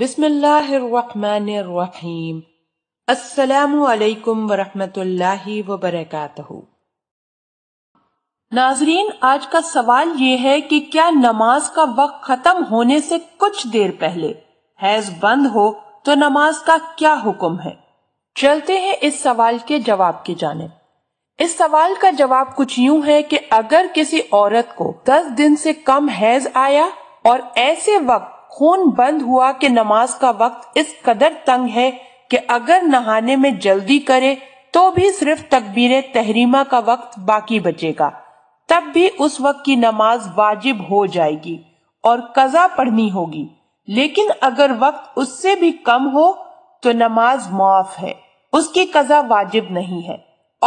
बिस्मिल्लाहिर्रहमानिर्रहीम अस्सलाम वरहमतुल्लाहि व बरकातहू नाजरीन आज का सवाल ये है कि क्या नमाज का वक्त खत्म होने से कुछ देर पहले हैज बंद हो तो नमाज का क्या हुक्म है चलते हैं इस सवाल के जवाब की जाने इस सवाल का जवाब कुछ यूं है कि अगर किसी औरत को दस दिन से कम हैज आया और ऐसे वक्त खून बंद हुआ कि नमाज का वक्त इस कदर तंग है कि अगर नहाने में जल्दी करे तो भी सिर्फ तकबीर तहरीमा का वक्त बाकी बचेगा तब भी उस वक्त की नमाज वाजिब हो जाएगी और कजा पढ़नी होगी लेकिन अगर वक्त उससे भी कम हो तो नमाज मुआफ है उसकी कजा वाजिब नहीं है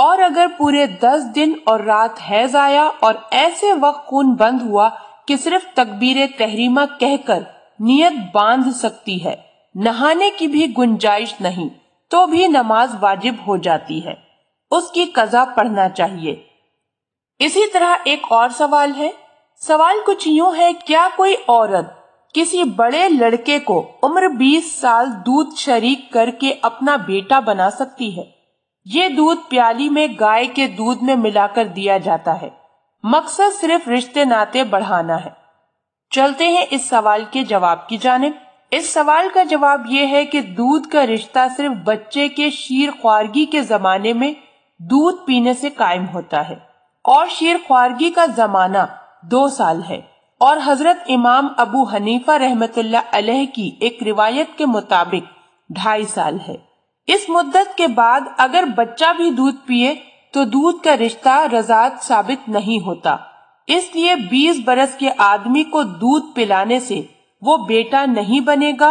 और अगर पूरे दस दिन और रात हैज आया और ऐसे वक्त खून बंद हुआ कि सिर्फ तकबीर तहरीमा कहकर नियत बांध सकती है नहाने की भी गुंजाइश नहीं तो भी नमाज वाजिब हो जाती है उसकी कजा पढ़ना चाहिए इसी तरह एक और सवाल है सवाल कुछ यूं है क्या कोई औरत किसी बड़े लड़के को उम्र 20 साल दूध शरीक करके अपना बेटा बना सकती है ये दूध प्याली में गाय के दूध में मिलाकर दिया जाता है मकसद सिर्फ रिश्ते नाते बढ़ाना है चलते हैं इस सवाल के जवाब की जानब इस सवाल का जवाब ये है कि दूध का रिश्ता सिर्फ बच्चे के शीर ख्वारगी के जमाने में दूध पीने से कायम होता है और शीर ख्वारगी का जमाना दो साल है और हजरत इमाम अबू हनीफा रहमत अलह की एक रिवायत के मुताबिक ढाई साल है इस मुद्दत के बाद अगर बच्चा भी दूध पिए तो दूध का रिश्ता रजात साबित नहीं होता इसलिए 20 बरस के आदमी को दूध पिलाने से वो बेटा नहीं बनेगा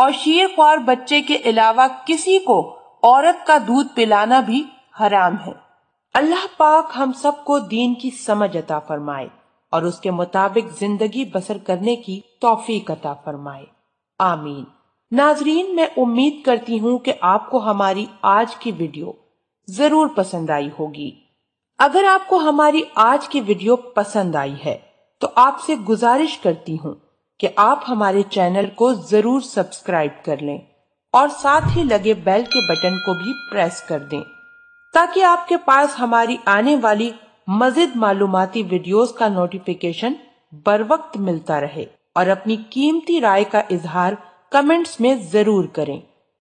और शीर ख्वार बच्चे के अलावा किसी को औरत का दूध पिलाना भी हराम है अल्लाह पाक हम सबको दीन की समझ अता फरमाए और उसके मुताबिक जिंदगी बसर करने की तोफीक अता फरमाए आमीन नाजरीन मैं उम्मीद करती हूँ कि आपको हमारी आज की वीडियो जरूर पसंद आई होगी अगर आपको हमारी आज की वीडियो पसंद आई है तो आपसे गुजारिश करती हूँ कि आप हमारे चैनल को जरूर सब्सक्राइब कर लें और साथ ही लगे बेल के बटन को भी प्रेस कर दें ताकि आपके पास हमारी आने वाली मजेद मालूमती वीडियोस का नोटिफिकेशन बर वक्त मिलता रहे और अपनी कीमती राय का इजहार कमेंट्स में जरूर करें